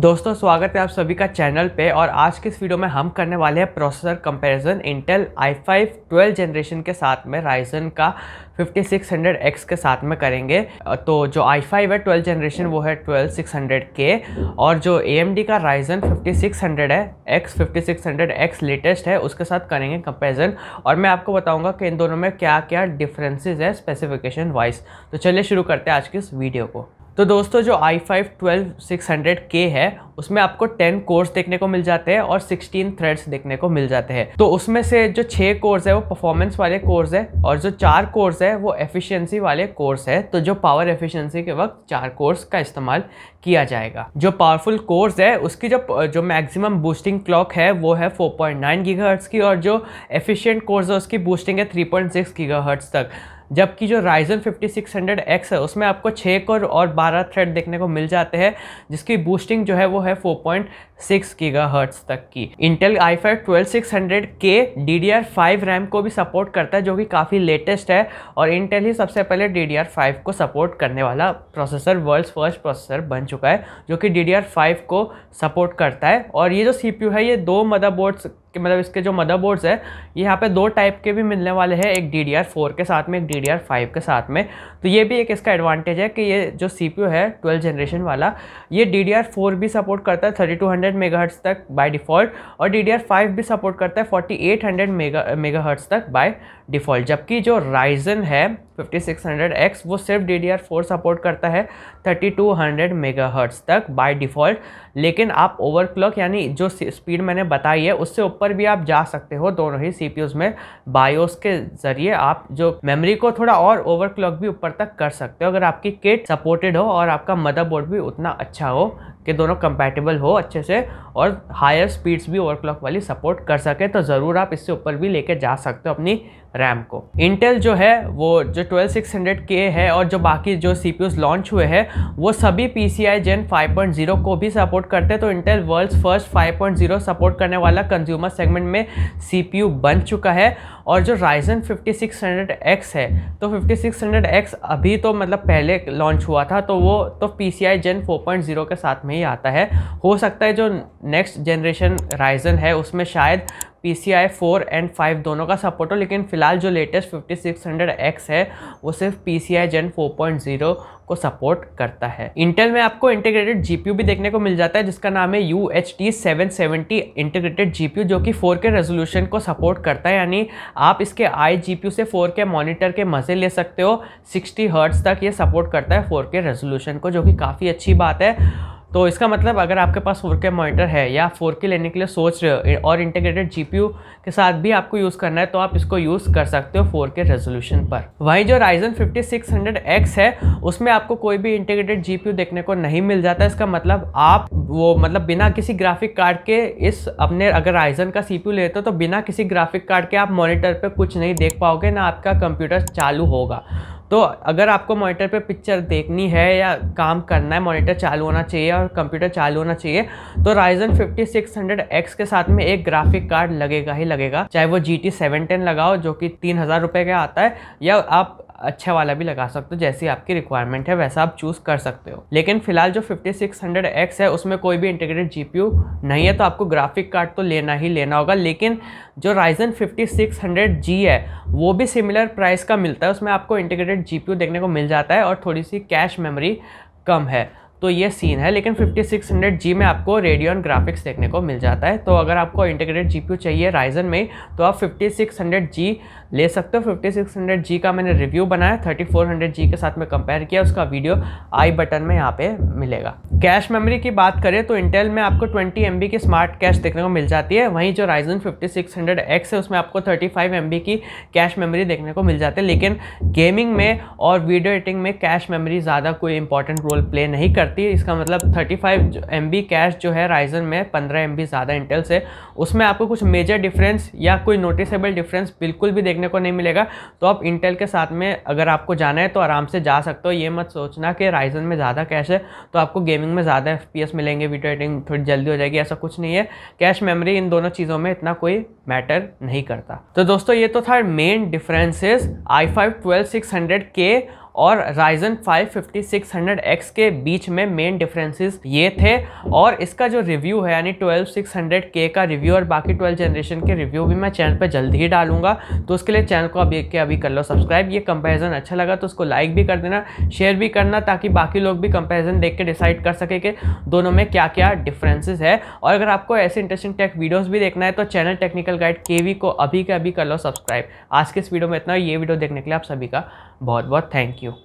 दोस्तों स्वागत है आप सभी का चैनल पे और आज के इस वीडियो में हम करने वाले हैं processor comparison Intel i five twelve generation के साथ में राइजन का 5600X के साथ में करेंगे तो जो आई फाइव है ट्वेल्व जनरेशन वो है 12600K और जो ए का राइजन 5600 है X 5600X लेटेस्ट है उसके साथ करेंगे कंपैरिजन और मैं आपको बताऊंगा कि इन दोनों में क्या क्या डिफरेंसेस है स्पेसिफिकेशन वाइज तो चलिए शुरू करते हैं आज की इस वीडियो को तो दोस्तों जो i5 12600K है उसमें आपको टेन कोर्स देखने को मिल जाते हैं और सिक्सटीन थ्रेड्स देखने को मिल जाते हैं तो उसमें से जो छः कोर्स है वो परफॉर्मेंस वाले कोर्स है और जो चार कोर्स है वो एफिशिएंसी वाले कोर्स है तो जो पावर एफिशिएंसी के वक्त चार कोर्स का इस्तेमाल किया जाएगा जो पावरफुल कोर्स है उसकी जो जो मैक्सिमम बूस्टिंग क्लॉक है वो है 4.9 पॉइंट की और जो एफिशियंट कोर्स है उसकी बूस्टिंग है 3.6 पॉइंट तक जबकि जो Ryzen 5600X है उसमें आपको छः कोर और बारह थ्रेड देखने को मिल जाते हैं जिसकी बूस्टिंग जो है वो है है four point six giga hertz तक की Intel i five twelve six hundred K D D R five RAM को भी सपोर्ट करता है जो कि काफ़ी लेटेस्ट है और इंटेल ही सबसे पहले डी डी आर फाइव को सपोर्ट करने वाला प्रोसेसर वर्ल्ड फर्स्ट प्रोसेसर बन चुका है जो कि डी डी आर फाइव को सपोर्ट करता है और ये जो सी पी यू है ये दो मदरबोर्ड्स के मतलब इसके जो मदरबोर्ड्स है ये यहाँ पे दो टाइप के भी मिलने वाले हैं एक डी डी आर फोर के साथ में एक डी डी आर फाइव के साथ में तो ये भी एक इसका एडवांटेज है कि ये जो सी पी यू है ट्वेल्थ जनरेशन वाला ये डी डी आर फोर भी सपोर्ट करता है thirty two hundred hundred mega तक बाय डिफ़ॉल्ट और डी डी आर फाइव भी सपोर्ट करता है forty eight hundred mega mega hertz तक बाय डिफ़ॉल्ट जबकि जो राइजन है फिफ्टी सिक्स हंड्रेड एक्स वो सिर्फ D D R four support करता है thirty two hundred mega hertz तक बाय डिफ़ॉल्ट लेकिन आप ओवर क्लॉक यानी जो स्पीड मैंने बताई है उससे ऊपर भी आप जा सकते हो दोनों ही सी पी यूज़ में बायोस के ज़रिए आप जो मेमोरी को थोड़ा और ओवर क्लॉक भी ऊपर तक कर सकते हो अगर आपकी किट सपोर्टेड हो और आपका मदरबोर्ड भी उतना अच्छा हो कि दोनों कंपैटिबल हो अच्छे से सके और हायर स्पीड्स भी ओवरक्लॉक वाली सपोर्ट कर सके तो ज़रूर आप इससे ऊपर भी लेके जा सकते हो अपनी रैम को इंटेल जो है वो जो 12600K है और जो बाकी जो सी लॉन्च हुए हैं वो सभी P C I gen five को भी सपोर्ट करते हैं तो इंटेल वर्ल्ड्स फर्स्ट 5.0 सपोर्ट करने वाला कंज्यूमर सेगमेंट में सी बन चुका है और जो राइजन 5600X है तो 5600X अभी तो मतलब पहले लॉन्च हुआ था तो वो तो P C I gen four के साथ में ही आता है हो सकता है जो नेक्स्ट जनरेशन राइजन है उसमें शायद P C I four and five दोनों का सपोर्ट हो लेकिन फ़िलहाल जो latest fifty six hundred X है वो सिर्फ P C I gen four point zero को सपोर्ट करता है इंटेल में आपको इंटीग्रेटेड जीपीयू भी देखने को मिल जाता है जिसका नाम है U H T seven seventy integrated U जो कि फोर के रेजोल्यूशन को सपोर्ट करता है यानी आप इसके आई यू से फोर के मॉनिटर के मज़े ले सकते हो सिक्सटी हर्ट्स तक ये सपोर्ट करता है फोर के रेजोल्यूशन को जो कि काफ़ी अच्छी बात है तो इसका मतलब अगर आपके पास 4K मॉनिटर है या 4K लेने के लिए सोच रहे हो और इंटीग्रेटेड जी के साथ भी आपको यूज़ करना है तो आप इसको यूज़ कर सकते हो 4K रेजोल्यूशन पर वहीं जो राइजन 5600X है उसमें आपको कोई भी इंटीग्रेटेड जी देखने को नहीं मिल जाता इसका मतलब आप वो मतलब बिना किसी ग्राफिक कार्ड के इस अपने अगर राइजन का सी लेते हो तो बिना किसी ग्राफिक कार्ड के आप मोनिटर पर कुछ नहीं देख पाओगे ना आपका कंप्यूटर चालू होगा तो अगर आपको मॉनिटर पे पिक्चर देखनी है या काम करना है मॉनिटर चालू होना चाहिए और कंप्यूटर चालू होना चाहिए तो राइजन 5600X के साथ में एक ग्राफिक कार्ड लगेगा ही लगेगा चाहे वो जी टी लगाओ जो कि तीन हज़ार रुपये का आता है या आप अच्छा वाला भी लगा सकते हो जैसी आपकी रिक्वायरमेंट है वैसा आप चूज़ कर सकते हो लेकिन फिलहाल जो 5600X है उसमें कोई भी इंटीग्रेटेड जीपीयू नहीं है तो आपको ग्राफिक कार्ड तो लेना ही लेना होगा लेकिन जो राइजन 5600G है वो भी सिमिलर प्राइस का मिलता है उसमें आपको इंटीग्रेटेड यू देखने को मिल जाता है और थोड़ी सी कैश मेमोरी कम है तो ये सीन है लेकिन 5600G में आपको रेडियन ग्राफिक्स देखने को मिल जाता है तो अगर आपको इंटीग्रेटेड जीपीयू चाहिए राइजन में तो आप 5600G ले सकते हो 5600G का मैंने रिव्यू बनाया 3400G के साथ में कंपेयर किया उसका वीडियो आई बटन में यहाँ पे मिलेगा कैश मेमोरी की बात करें तो इंटेल में आपको ट्वेंटी एम की स्मार्ट कैश देखने को मिल जाती है वहीं जो राइजन फिफ्टी है उसमें आपको थर्टी फाइव की कैश मेमरी देखने को मिल जाती है लेकिन गेमिंग में और वीडियो एडिटिंग में कैश मेमरी ज़्यादा कोई इंपॉर्टेंट रोल प्ले नहीं करती है इसका मतलब 35 फाइव कैश जो है राइजन में 15 एम ज़्यादा इंटेल से उसमें आपको कुछ मेजर डिफरेंस या कोई नोटिसेबल डिफरेंस बिल्कुल भी देखने को नहीं मिलेगा तो आप इंटेल के साथ में अगर आपको जाना है तो आराम से जा सकते हो ये मत सोचना कि राइजन में ज़्यादा कैश है तो आपको गेमिंग में ज़्यादा एफ मिलेंगे वीडियो एडिंग थोड़ी जल्दी हो जाएगी ऐसा कुछ नहीं है कैश मेमोरी इन दोनों चीज़ों में इतना कोई मैटर नहीं करता तो दोस्तों ये तो था main differences i five twelve six hundred के और राइजन 550 600X के बीच में मेन डिफरेंसेस ये थे और इसका जो रिव्यू है यानी 12 के का रिव्यू और बाकी 12 जनरेशन के रिव्यू भी मैं चैनल पर जल्द ही डालूंगा तो उसके लिए चैनल को अभी के अभी कर लो सब्सक्राइब ये कंपैरिजन अच्छा लगा तो उसको लाइक भी कर देना शेयर भी करना ताकि बाकी लोग भी कंपेरिजन देख के डिसाइड कर सके कि दोनों में क्या क्या डिफरेंसेज है और अगर आपको ऐसे इंटरेस्टिंग टेक वीडियोज़ भी देखना है तो चैनल टेक्निकल गाइड के को अभी के अभी कर लो सब्सक्राइब आज के इस वीडियो में इतना ये वीडियो देखने के लिए आप सभी का बहुत बहुत थैंक यू